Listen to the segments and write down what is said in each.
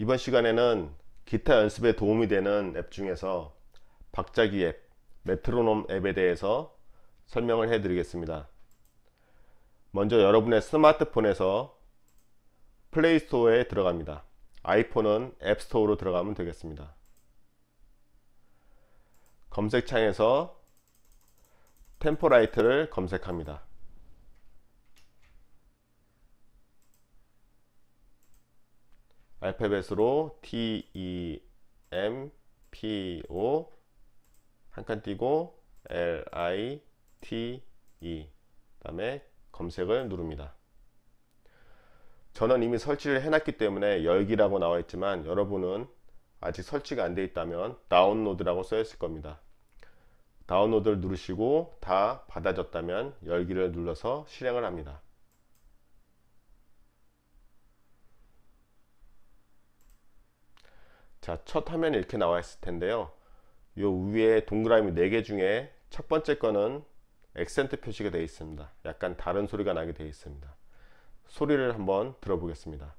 이번 시간에는 기타 연습에 도움이 되는 앱 중에서 박자기 앱, 메트로놈 앱에 대해서 설명을 해 드리겠습니다. 먼저 여러분의 스마트폰에서 플레이스토어에 들어갑니다. 아이폰은 앱스토어로 들어가면 되겠습니다. 검색창에서 템포라이트를 검색합니다. 알파벳으로 T, E, M, P, O 한 칸 띄고 L, I, T, E 다음에 검색을 누릅니다. 저는 이미 설치를 해놨기 때문에 열기라고 나와 있지만 여러분은 아직 설치가 안돼 있다면 다운로드라고 써 있을 겁니다. 다운로드를 누르시고 다 받아졌다면 열기를 눌러서 실행을 합니다. 자, 첫 화면에 이렇게 나와 있을 텐데요. 요 위에 동그라미 4개 중에 첫 번째 거는 엑센트 표시가 되어 있습니다. 약간 다른 소리가 나게 되어 있습니다. 소리를 한번 들어보겠습니다.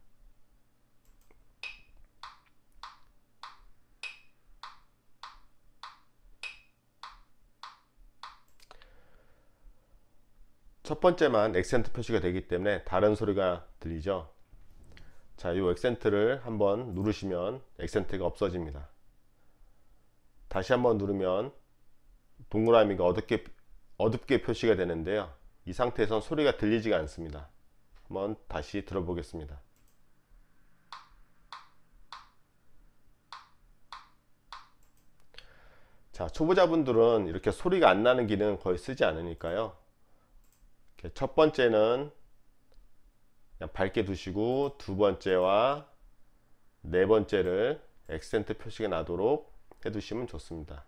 첫 번째만 엑센트 표시가 되기 때문에 다른 소리가 들리죠. 자, 이 엑센트를 한번 누르시면 엑센트가 없어집니다. 다시 한번 누르면 동그라미가 어둡게, 어둡게 표시가 되는데요. 이 상태에선 소리가 들리지가 않습니다. 한번 다시 들어보겠습니다. 자, 초보자분들은 이렇게 소리가 안 나는 기능 거의 쓰지 않으니까요. 첫 번째는 그냥 밝게 두시고 두 번째와 네 번째를 엑센트 표시가 나도록 해두시면 좋습니다.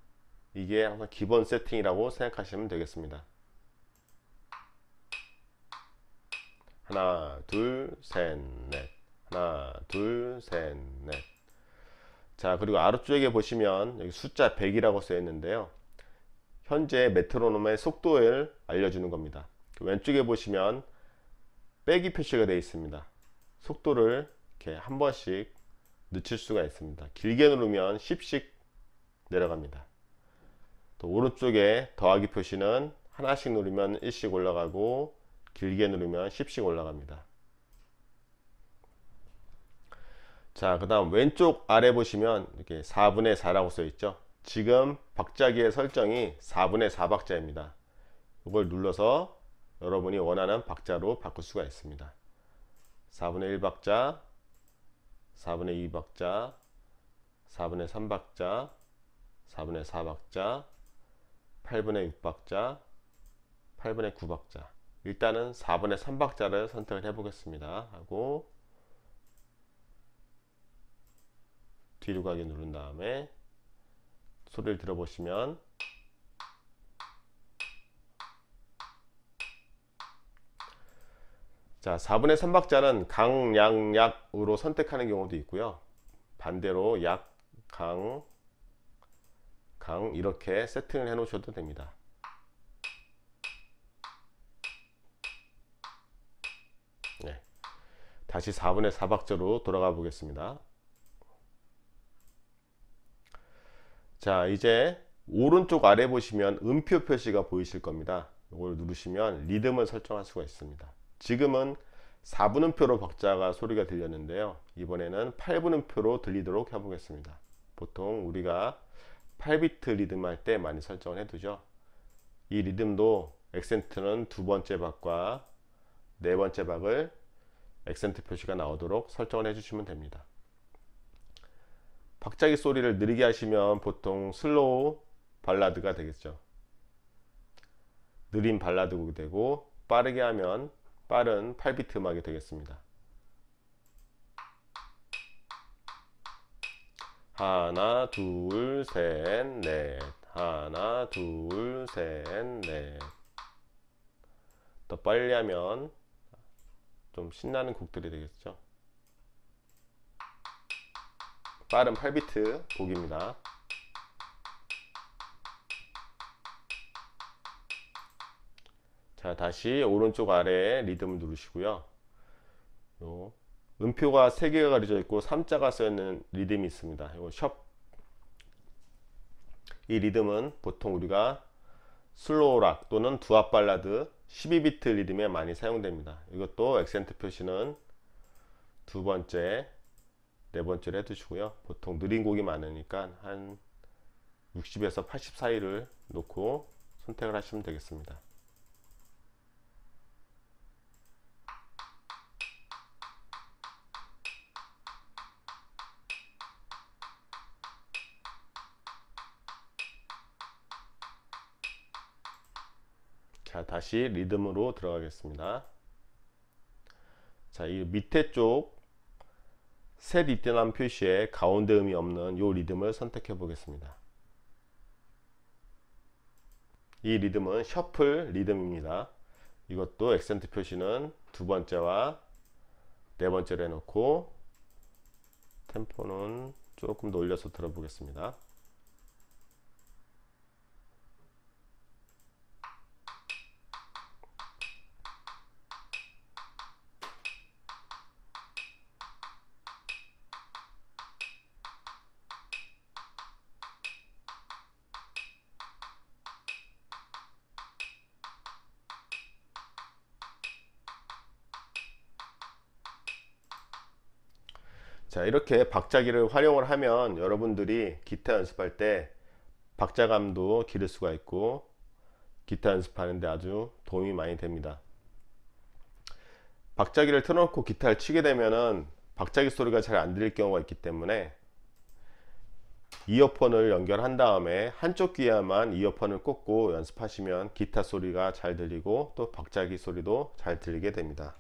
이게 항상 기본 세팅이라고 생각하시면 되겠습니다. 하나, 둘, 셋, 넷. 하나, 둘, 셋, 넷. 자, 그리고 아래쪽에 보시면 여기 숫자 100이라고 써 있는데요. 현재 메트로놈의 속도를 알려주는 겁니다. 그 왼쪽에 보시면 빼기 표시가 되어 있습니다 속도를 이렇게 한 번씩 늦출 수가 있습니다 길게 누르면 10씩 내려갑니다 또 오른쪽에 더하기 표시는 하나씩 누르면 1씩 올라가고 길게 누르면 10씩 올라갑니다 자그 다음 왼쪽 아래 보시면 이렇게 4분의 4라고 써 있죠 지금 박자기의 설정이 4분의 4 박자입니다 이걸 눌러서 여러분이 원하는 박자로 바꿀 수가 있습니다. 4분의 1 박자, 4분의 2 박자, 4분의 3 박자, 4분의 4 박자, 8분의 6 박자, 8분의 9 박자. 일단은 4분의 3 박자를 선택을 해보겠습니다. 하고 뒤로 가기 누른 다음에 소리를 들어보시면 자 4분의 3박자는 강, 양, 약으로 선택하는 경우도 있고요 반대로 약, 강, 강 이렇게 세팅을 해 놓으셔도 됩니다 네. 다시 4분의 4박자로 돌아가 보겠습니다 자 이제 오른쪽 아래 보시면 음표 표시가 보이실 겁니다 이걸 누르시면 리듬을 설정할 수가 있습니다 지금은 4분음표로 박자가 소리가 들렸는데요 이번에는 8분음표로 들리도록 해보겠습니다 보통 우리가 8비트 리듬 할 때 많이 설정을 해두죠 이 리듬도 액센트는 두 번째 박과 네 번째 박을 액센트 표시가 나오도록 설정을 해주시면 됩니다 박자기 소리를 느리게 하시면 보통 슬로우 발라드가 되겠죠 느린 발라드곡이 되고 빠르게 하면 빠른 8비트 음악이 되겠습니다. 하나 둘셋넷 하나 둘셋넷더 빨리 하면 좀 신나는 곡들이 되겠죠 빠른 8비트 곡입니다 자 다시 오른쪽 아래 리듬을 누르시고요 요 음표가 3개가 가려져 있고 3자가 쓰여있는 리듬이 있습니다 이거 샵이 리듬은 보통 우리가 슬로우락 또는 두합 발라드 12비트 리듬에 많이 사용됩니다 이것도 액센트 표시는 두 번째 네 번째로 해두시고요 보통 느린 곡이 많으니까 한 60에서 80 사이를 놓고 선택을 하시면 되겠습니다 자 다시 리듬으로 들어가겠습니다 자이 밑에 쪽새 리듬 표시에 가운데 음이 없는 요 리듬을 선택해 보겠습니다 이 리듬은 셔플 리듬입니다 이것도 엑센트 표시는 두 번째와 네 번째로 해놓고 템포는 조금 더 올려서 들어보겠습니다 자 이렇게 박자기를 활용을 하면 여러분들이 기타 연습할 때 박자감도 기를 수가 있고 기타 연습하는데 아주 도움이 많이 됩니다 박자기를 틀어놓고 기타를 치게 되면은 박자기 소리가 잘 안 들릴 경우가 있기 때문에 이어폰을 연결한 다음에 한쪽 귀에만 이어폰을 꽂고 연습하시면 기타 소리가 잘 들리고 또 박자기 소리도 잘 들리게 됩니다